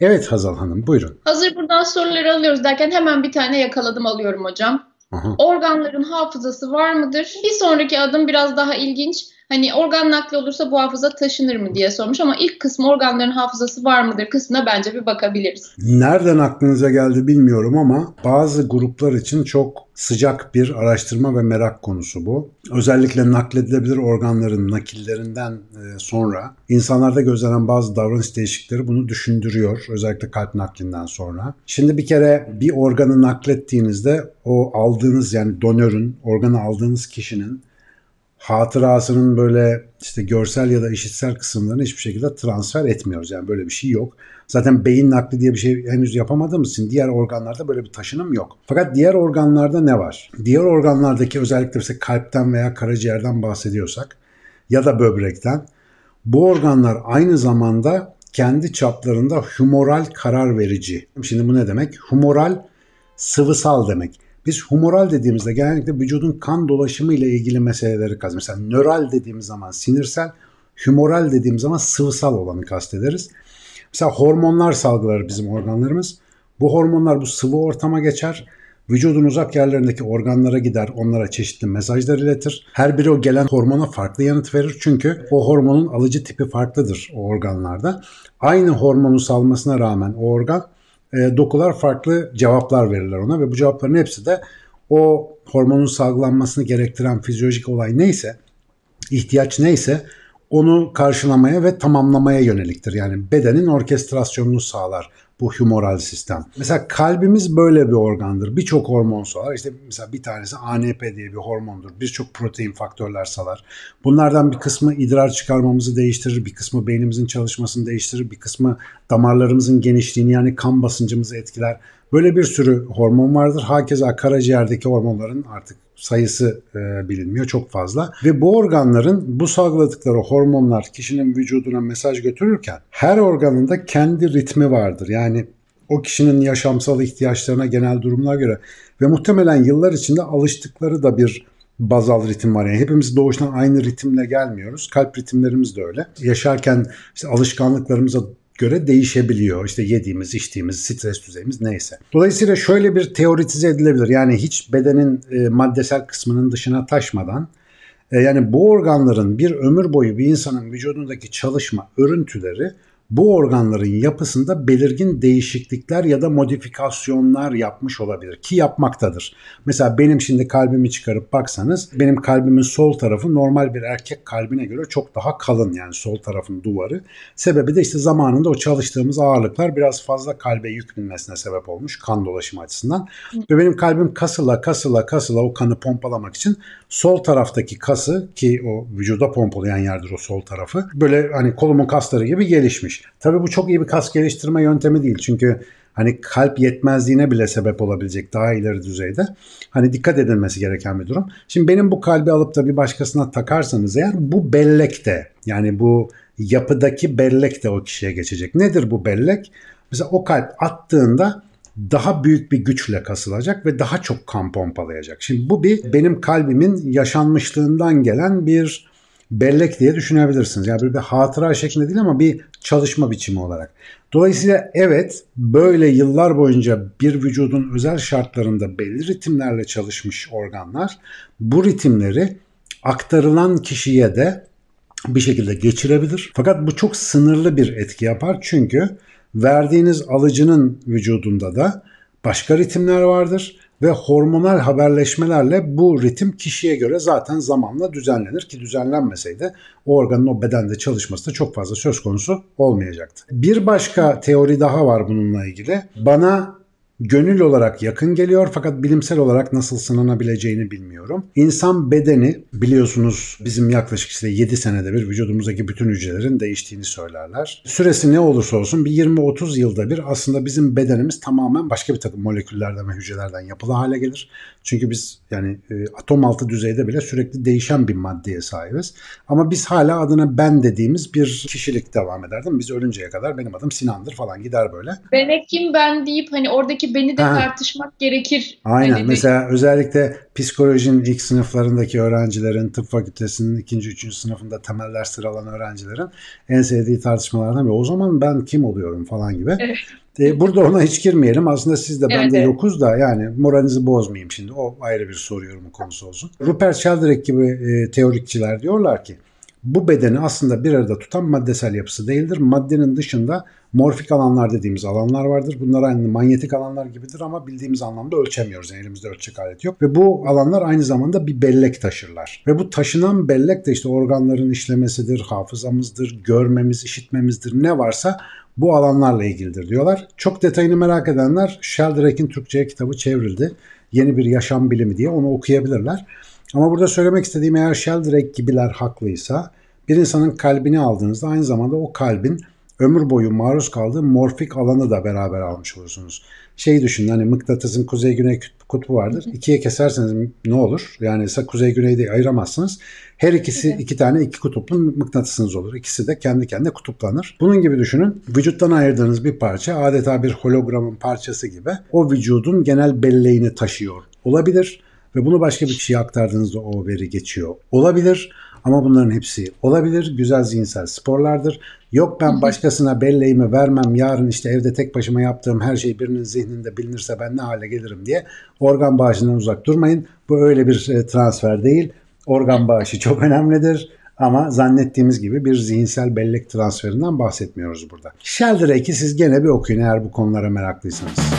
Evet Hazal Hanım buyurun. Hazır buradan soruları alıyoruz derken hemen bir tane yakaladım alıyorum hocam. Aha. Organların hafızası var mıdır? Bir sonraki adım biraz daha ilginç. Hani organ nakli olursa bu hafıza taşınır mı diye sormuş ama ilk kısmı organların hafızası var mıdır kısmına bence bir bakabiliriz. Nereden aklınıza geldi bilmiyorum ama bazı gruplar için çok sıcak bir araştırma ve merak konusu bu. Özellikle nakledilebilir organların nakillerinden e, sonra insanlarda gözlenen bazı davranış değişiklikleri bunu düşündürüyor. Özellikle kalp naklinden sonra. Şimdi bir kere bir organı naklettiğinizde o aldığınız yani donörün, organı aldığınız kişinin hatırasının böyle işte görsel ya da işitsel kısımlarını hiçbir şekilde transfer etmiyoruz. Yani böyle bir şey yok. Zaten beyin nakli diye bir şey henüz yapamadığımız için diğer organlarda böyle bir taşınım yok. Fakat diğer organlarda ne var? Diğer organlardaki özellikle mesela kalpten veya karaciğerden bahsediyorsak ya da böbrekten bu organlar aynı zamanda kendi çaplarında humoral karar verici. Şimdi bu ne demek? Humoral sıvısal demek. Biz humoral dediğimizde genellikle vücudun kan dolaşımı ile ilgili meseleleri kaz. Mesela nöral dediğimiz zaman sinirsel, humoral dediğimiz zaman sıvısal olanı kastederiz. Mesela hormonlar salgılar bizim organlarımız. Bu hormonlar bu sıvı ortama geçer. Vücudun uzak yerlerindeki organlara gider, onlara çeşitli mesajlar iletir. Her biri o gelen hormona farklı yanıt verir çünkü o hormonun alıcı tipi farklıdır o organlarda. Aynı hormonu salmasına rağmen o organ e, dokular farklı cevaplar verirler ona ve bu cevapların hepsi de o hormonun salgılanmasını gerektiren fizyolojik olay neyse, ihtiyaç neyse onu karşılamaya ve tamamlamaya yöneliktir. Yani bedenin orkestrasyonunu sağlar bu humoral sistem. Mesela kalbimiz böyle bir organdır. Birçok hormon salar. İşte mesela bir tanesi ANP diye bir hormondur. Birçok protein faktörler salar. Bunlardan bir kısmı idrar çıkarmamızı değiştirir. Bir kısmı beynimizin çalışmasını değiştirir. Bir kısmı damarlarımızın genişliğini yani kan basıncımızı etkiler. Böyle bir sürü hormon vardır. Hakeza karaciğerdeki hormonların artık sayısı e, bilinmiyor çok fazla. Ve bu organların bu salgıladıkları hormonlar kişinin vücuduna mesaj götürürken her organında kendi ritmi vardır. Yani o kişinin yaşamsal ihtiyaçlarına genel durumuna göre ve muhtemelen yıllar içinde alıştıkları da bir bazal ritim var. Yani hepimiz doğuştan aynı ritimle gelmiyoruz. Kalp ritimlerimiz de öyle. Yaşarken işte alışkanlıklarımıza göre değişebiliyor. İşte yediğimiz, içtiğimiz, stres düzeyimiz neyse. Dolayısıyla şöyle bir teoritize edilebilir. Yani hiç bedenin e, maddesel kısmının dışına taşmadan e, yani bu organların bir ömür boyu bir insanın vücudundaki çalışma örüntüleri bu organların yapısında belirgin değişiklikler ya da modifikasyonlar yapmış olabilir ki yapmaktadır. Mesela benim şimdi kalbimi çıkarıp baksanız benim kalbimin sol tarafı normal bir erkek kalbine göre çok daha kalın yani sol tarafın duvarı. Sebebi de işte zamanında o çalıştığımız ağırlıklar biraz fazla kalbe yük binmesine sebep olmuş kan dolaşımı açısından. Ve benim kalbim kasıla kasıla kasıla o kanı pompalamak için sol taraftaki kası ki o vücuda pompalayan yerdir o sol tarafı böyle hani kolumun kasları gibi gelişmiş geliştirmiş. Tabii bu çok iyi bir kas geliştirme yöntemi değil. Çünkü hani kalp yetmezliğine bile sebep olabilecek daha ileri düzeyde. Hani dikkat edilmesi gereken bir durum. Şimdi benim bu kalbi alıp da bir başkasına takarsanız eğer bu bellekte yani bu yapıdaki bellek de o kişiye geçecek. Nedir bu bellek? Mesela o kalp attığında daha büyük bir güçle kasılacak ve daha çok kan pompalayacak. Şimdi bu bir benim kalbimin yaşanmışlığından gelen bir bellek diye düşünebilirsiniz. Yani bir bir hatıra şeklinde değil ama bir çalışma biçimi olarak. Dolayısıyla evet böyle yıllar boyunca bir vücudun özel şartlarında belli ritimlerle çalışmış organlar bu ritimleri aktarılan kişiye de bir şekilde geçirebilir. Fakat bu çok sınırlı bir etki yapar çünkü verdiğiniz alıcının vücudunda da başka ritimler vardır ve hormonal haberleşmelerle bu ritim kişiye göre zaten zamanla düzenlenir ki düzenlenmeseydi o organın o bedende çalışması da çok fazla söz konusu olmayacaktı. Bir başka teori daha var bununla ilgili. Bana Gönül olarak yakın geliyor fakat bilimsel olarak nasıl sınanabileceğini bilmiyorum. İnsan bedeni biliyorsunuz bizim yaklaşık işte 7 senede bir vücudumuzdaki bütün hücrelerin değiştiğini söylerler. Süresi ne olursa olsun bir 20-30 yılda bir aslında bizim bedenimiz tamamen başka bir takım moleküllerden ve hücrelerden yapılı hale gelir. Çünkü biz yani e, atom altı düzeyde bile sürekli değişen bir maddeye sahibiz. Ama biz hala adına ben dediğimiz bir kişilik devam ederdim. Biz ölünceye kadar benim adım Sinan'dır falan gider böyle. Ben kim ben deyip hani oradaki beni de ha. tartışmak gerekir. Aynen hani mesela de... özellikle psikolojinin ilk sınıflarındaki öğrencilerin, tıp fakültesinin ikinci, üçüncü sınıfında temeller sıralan öğrencilerin en sevdiği tartışmalardan biri. O zaman ben kim oluyorum falan gibi. Evet. Ee, burada ona hiç girmeyelim. Aslında siz de ben evet, de yokuz da yani moralinizi bozmayayım şimdi. O ayrı bir soru yorumu konusu olsun. Rupert Sheldrake gibi e, teorikçiler diyorlar ki bu bedeni aslında bir arada tutan maddesel yapısı değildir. Maddenin dışında morfik alanlar dediğimiz alanlar vardır. Bunlar aynı manyetik alanlar gibidir ama bildiğimiz anlamda ölçemiyoruz. Yani elimizde ölçek aleti yok. Ve bu alanlar aynı zamanda bir bellek taşırlar. Ve bu taşınan bellek de işte organların işlemesidir, hafızamızdır, görmemiz, işitmemizdir ne varsa bu alanlarla ilgilidir diyorlar. Çok detayını merak edenler Sheldrake'in Türkçe'ye kitabı çevrildi. Yeni bir yaşam bilimi diye onu okuyabilirler. Ama burada söylemek istediğim eğer Sheldrake gibiler haklıysa bir insanın kalbini aldığınızda aynı zamanda o kalbin ömür boyu maruz kaldığı morfik alanı da beraber almış olursunuz. şeyi düşünün hani mıknatısın kuzey güney kutbu vardır. İkiye keserseniz ne olur? Yani kuzey güney diye ayıramazsınız. Her ikisi iki tane iki kutuplu mıknatısınız olur. İkisi de kendi kendine kutuplanır. Bunun gibi düşünün. Vücuttan ayırdığınız bir parça adeta bir hologramın parçası gibi o vücudun genel belleğini taşıyor olabilir ve bunu başka bir kişiye aktardığınızda o veri geçiyor olabilir. Ama bunların hepsi olabilir. Güzel zihinsel sporlardır. Yok ben başkasına belleğimi vermem yarın işte evde tek başıma yaptığım her şey birinin zihninde bilinirse ben ne hale gelirim diye organ bağışından uzak durmayın. Bu öyle bir e, transfer değil. Organ bağışı çok önemlidir. Ama zannettiğimiz gibi bir zihinsel bellek transferinden bahsetmiyoruz burada. Sheldrake'i siz gene bir okuyun eğer bu konulara meraklıysanız.